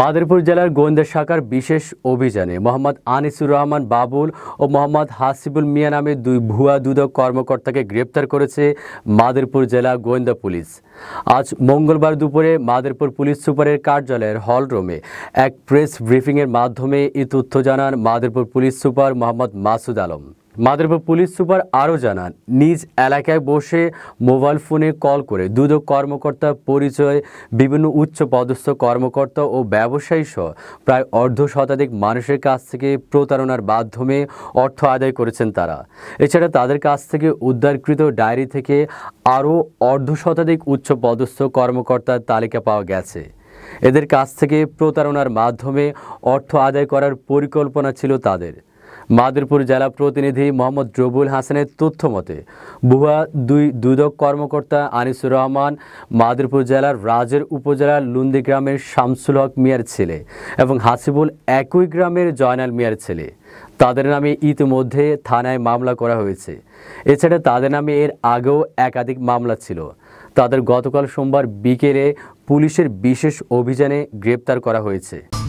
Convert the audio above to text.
মাদারীপুর জেলার গোয়েন্দা শাখার বিশেষ অভিযানে মোহাম্মদ আনিসুর রহমান বাবুল ও মোহাম্মদ হাসিবুল মিয়া নামে দুই ভুয়া দুদক কর্মকর্তাকে গ্রেপ্তার করেছে মাদেরপুর জেলা গোয়েন্দা পুলিশ আজ মঙ্গলবার দুপুরে মাদেরপুর পুলিশ সুপারের কার্যালয়ের হলরুমে এক প্রেস ব্রিফিংয়ের মাধ্যমে এই তথ্য জানান Maderpur police super Mohammad Masud Alam Madaripur police super আরও জানান নিজ এলাকায় বসে মোবাইল ফোনে কল করে দুদক কর্মকর্তার পরিচয় বিভিন্ন উচ্চ পদস্থ কর্মকর্তা ও ব্যবসায়ী সহ প্রায় অর্ধ শতাধিক মানুষের কাছ থেকে প্রতারণার মাধ্যমে অর্থ আদায় করেছেন তারা এছাড়া তাদের কাছ থেকে উদ্ধারকৃত ডায়েরি থেকে আরও অর্ধ শতাধিক উচ্চ পদস্থ কর্মকর্তার তালিকা পাওয়া গেছে এদের কাছ থেকে প্রতারণার মাধ্যমে অর্থ আদায় করার পরিকল্পনা ছিল তাদের মাদুরপুর জেলা প্রতিনিধি মোহাম্মদ রবুল হাসানের তথ্য মতে বুহা দুই দুদক কর্মকর্তা আনিসুর রহমান মাদুরপুর জেলার রাজের উপজেলার লুন্দি গ্রামের শামসুল হক মিয়ার ছেলে এবং হাসিবুল একই গ্রামের জয়নাল মিয়ার ছেলে তাদের নামে ইতিমধ্যে থানায় মামলা করা হয়েছে এছাড়া তাদের নামে এর আগেও একাধিক মামলা ছিল তাদের গতকাল সোমবার বিকেলে পুলিশের বিশেষ অভিযানে গ্রেপ্তার করা হয়েছে